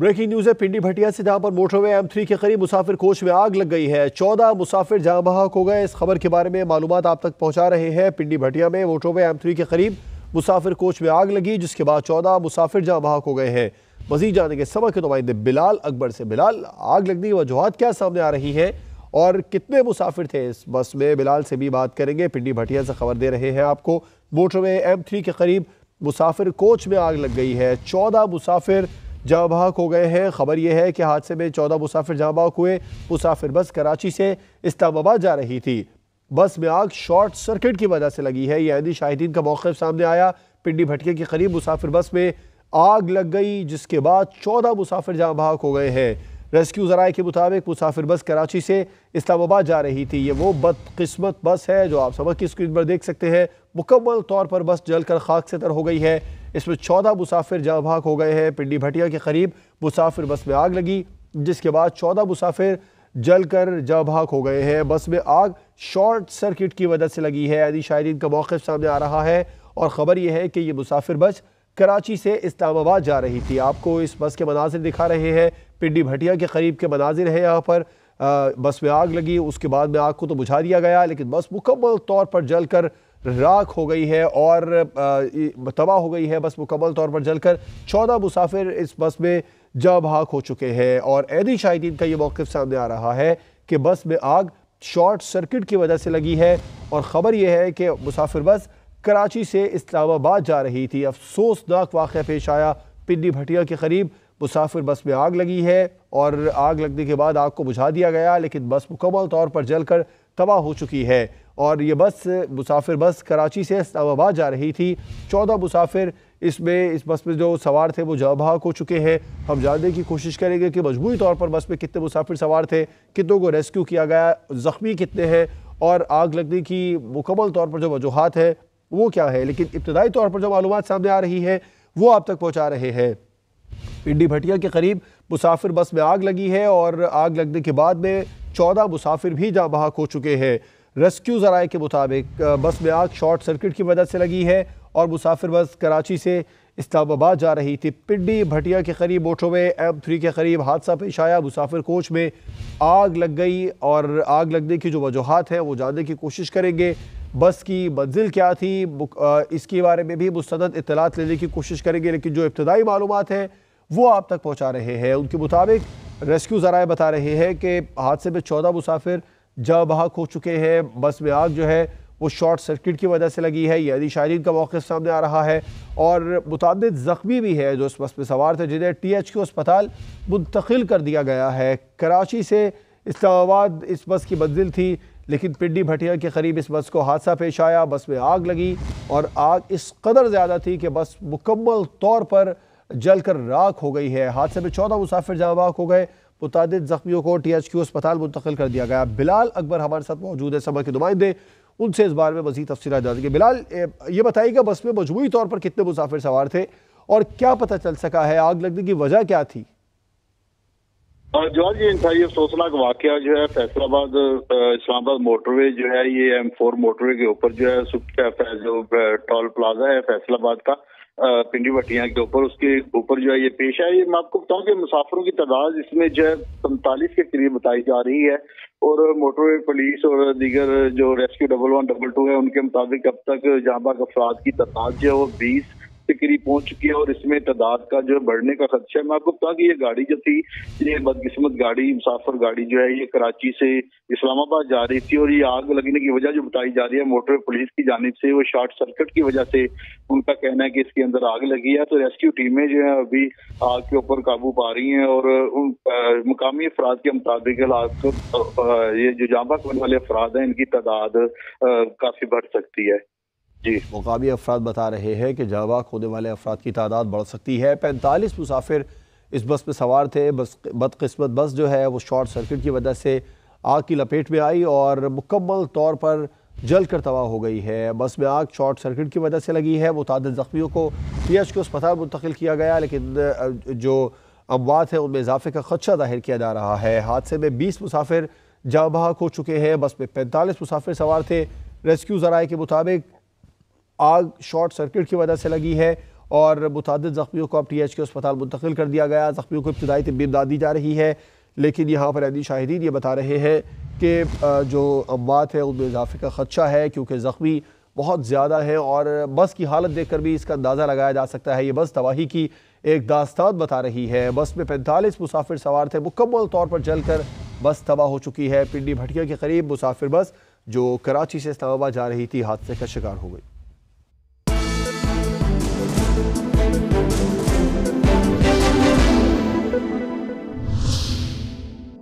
breaking news है पिंडी भटिया से जहां पर मोटरवे एम थ्री के करीब मुसाफिर कोच में आग लग गई है चौदह मुसाफिर जहां बहाक हो गए इस खबर के बारे में मालूम आप तक पहुंचा रहे हैं पिंडी भटिया में मोटरवे एम थ्री के करीब मुसाफिर कोच में आग लगी जिसके बाद चौदह मुसाफिर जहां बहाक हो गए हैं मजीद जाने के सबक के नुमाइंदे बिलाल अकबर से बिलाल आग लगने की वजूहत क्या सामने आ रही है और कितने मुसाफिर थे इस बस में बिलाल से भी बात करेंगे पिंडी भटिया से खबर दे रहे हैं आपको मोटरवे एम थ्री के करीब मुसाफिर कोच में आग लग गई है चौदह मुसाफिर जहाँ बहक हो गए हैं खबर यह है कि हादसे में चौदह मुसाफिर जहाँ बाहक हुए मुसाफिर बस कराची से इस्लामाबाद जा रही थी बस में आग शॉर्ट सर्किट की वजह से लगी है यानी शाहिदीन का मौक़ सामने आया पिंडी भटके के करीब मुसाफिर बस में आग लग गई जिसके बाद चौदह मुसाफिर जहाँ बाहक हो गए हैं रेस्क्यू जराए के मुताबिक मुसाफिर बस कराची से इस्लामाबाद जा रही थी ये वो बदकस्मत बस है जो आप सबक की स्क्रीन पर देख सकते हैं मुकम्मल तौर पर बस जलकर खाक से तर हो गई है इसमें चौदह मुसाफिर जहाँ भाग हो गए हैं पिंडी भटिया के करीब मुसाफिर बस में आग लगी जिसके बाद चौदह मुसाफिर जल कर जहाँ हो गए हैं बस में आग शॉर्ट सर्किट की वजह से लगी है यानी शायरीन का मौक़ सामने आ रहा है और ख़बर यह है कि ये मुसाफिर बस कराची से इस्लामाबाद जा रही थी आपको इस बस के मनाजिर दिखा रहे हैं पिंडी भटिया के करीब के मनाजिर है यहाँ पर आ, बस में आग लगी उसके बाद में आग को तो बुझा दिया गया लेकिन बस मुकम्मल तौर पर जल कर राख हो गई है और तबाह हो गई है बस मुकम्मल तौर पर जलकर चौदह मुसाफिर इस बस में जा हाक हो चुके हैं और ऐदी शाहिदीन का ये मौक़ सामने आ रहा है कि बस में आग शॉर्ट सर्किट की वजह से लगी है और ख़बर यह है कि मुसाफिर बस कराची से इस्लामाबाद जा रही थी अफसोसनाक वाक़ पेश आया पिंडी भटिया के करीब मुसाफिर बस में आग लगी है और आग लगने के बाद आग को बुझा दिया गया लेकिन बस मुकम्मल तौर पर जल कर तबाह हो चुकी है और ये बस मुसाफिर बस कराची से इस्लामाबाद जा रही थी चौदह मुसाफिर इसमें इस बस में जो सवार थे वो भाग हो चुके हैं हम जानने की कोशिश करेंगे कि मजमू तौर पर बस में कितने मुसाफिर सवार थे कितनों को रेस्क्यू किया गया ज़ख्मी कितने हैं और आग लगने की मुकम्मल तौर पर जो वजूहत है वो क्या है लेकिन इब्तदाई तौर पर जो मालूम सामने आ रही है वो आप तक पहुँचा रहे हैं पिंडी भटिया के करीब मुसाफिर बस में आग लगी है और आग लगने के बाद में चौदह मुसाफिर भी जहाँ बहाक हो चुके हैं रेस्क्यू जराए के मुताबिक बस में आग शॉर्ट सर्किट की मदद से लगी है और मुसाफिर बस कराची से इस्लामाबाद जा रही थी पिंडी भटिया के करीब में एम थ्री के करीब हादसा पेश आया मुसाफिर कोच में आग लग गई और आग लगने की जो वजूहत है वो जानने की कोशिश करेंगे बस की मंजिल क्या थी इसके बारे में भी मुस्त इतलात लेने की कोशिश करेंगे लेकिन जो इब्तदाई मालूम है वो आप तक पहुँचा रहे हैं उनके मुताबिक रेस्क्यू ज़रा बता रहे हैं कि हादसे में चौदह मुसाफिर जब बाहक हो चुके हैं बस में आग जो है वो शॉर्ट सर्किट की वजह से लगी है यानी शायरीन का मौके सामने आ रहा है और मुतद ज़ख्मी भी है जो इस बस में सवार थे जिन्हें टी एच क्यू अस्पताल मुंतकिल कर दिया गया है कराची से इस्लामाबाद इस बस की मंजिल थी लेकिन पिंडी भटिया के करीब इस बस को हादसा पेश आया बस में आग लगी और आग इस कदर ज़्यादा थी कि बस मुकम्मल तौर पर जलकर राख हो गई है हादसे में चौदह मुसाफिर जाँबाक हो गए मुतद जख्मियों को टी एच क्यू अस्पताल मुंतकिल कर दिया गया बिलाल अकबर हमारे साथ मौजूद है सभा के नुमाइंदे उनसे इस बारे में मजीद तफसी जाती है बिलाल ये बताइएगा बस में मजमू तौर पर कितने मुसाफिर सवार थे और क्या पता चल सका है आग लगने की वजह क्या थी और हाँ, जॉर्ज ये इंसानी अफसोसनाक वाक्य जो है फैसलाबाद इस्लामाबाद मोटरवे जो है ये एम फोर मोटरवे के ऊपर जो है जो टोल प्लाजा है फैसलाबाद का पिंडी भटिया के ऊपर उसके ऊपर जो है ये पेश है ये मैं आपको बताऊं कि मुसाफिरों की तादाद इसमें जो है पैंतालीस के करीब बताई जा रही है और मोटरवे पुलिस और दीगर जो rescue double one double two है उनके मुताबिक अब तक जहां बाग अफराद की तादाद जो है वो बीस से करीब पहुंच चुकी है और इसमें तादाद का जो बढ़ने का खदशा है मैं आपको बता कि ये गाड़ी जो थी ये बदकिस्मत गाड़ी मुसाफर गाड़ी जो है ये कराची से इस्लामाबाद जा रही थी और ये आग लगने की वजह जो बताई जा रही है मोटर पुलिस की जानब से वो शॉर्ट सर्किट की वजह से उनका कहना है कि इसके अंदर आग लगी है तो रेस्क्यू टीमें जो है अभी आग के ऊपर काबू पा रही हैं और उन मुकामी अफराद के मुताबिक आग तो, ये जो जामा करने वाले अफराद हैं इनकी तादाद काफी बढ़ सकती है मुकामी अफराद बता रहे हैं कि जावा खोने वाले अफराद की तादाद बढ़ सकती है पैंतालीस मुसाफिर इस बस में सवार थे बस बदकस्मत बस जो है वो शॉर्ट सर्किट की वजह से आग की लपेट में आई और मुकम्मल तौर पर जल कर तबाह हो गई है बस में आग शॉर्ट सर्किट की वजह से लगी है मुतद ज़ख्मियों को पी एच को अस्पताल मुंतकिल किया गया लेकिन जो अमवात है उनमें इजाफे का खदशा जाहिर किया जा रहा है हादसे में बीस मुसाफिर जाँ बहाक हो चुके हैं बस में पैंतालीस मुसाफिर सवार थे रेस्क्यू जराए के मुताबिक आग शॉर्ट सर्किट की वजह से लगी है और मुतद ज़ख्मियों को अब टी एच के अस्पताल मुंतकिल कर दिया गया ज़ख्मियों को इब्तदाई इमदाद दी जा रही है लेकिन यहाँ पर अदी शाहिदीन ये बता रहे हैं कि जो अमवात है उनमें इजाफे का ख़दशा है क्योंकि ज़ख्मी बहुत ज़्यादा है और बस की हालत देख कर भी इसका अंदाज़ा लगाया जा सकता है ये बस तबाही की एक दास्तान बता रही है बस में पैंतालीस मुसाफिर सवार थे मुकम्मल तौर पर जल कर बस तबाह हो चुकी है पिंडी भटिया के करीब मुसाफिर बस जो कराची से इस्लामाबाद जा रही थी हादसे का शिकार हो गई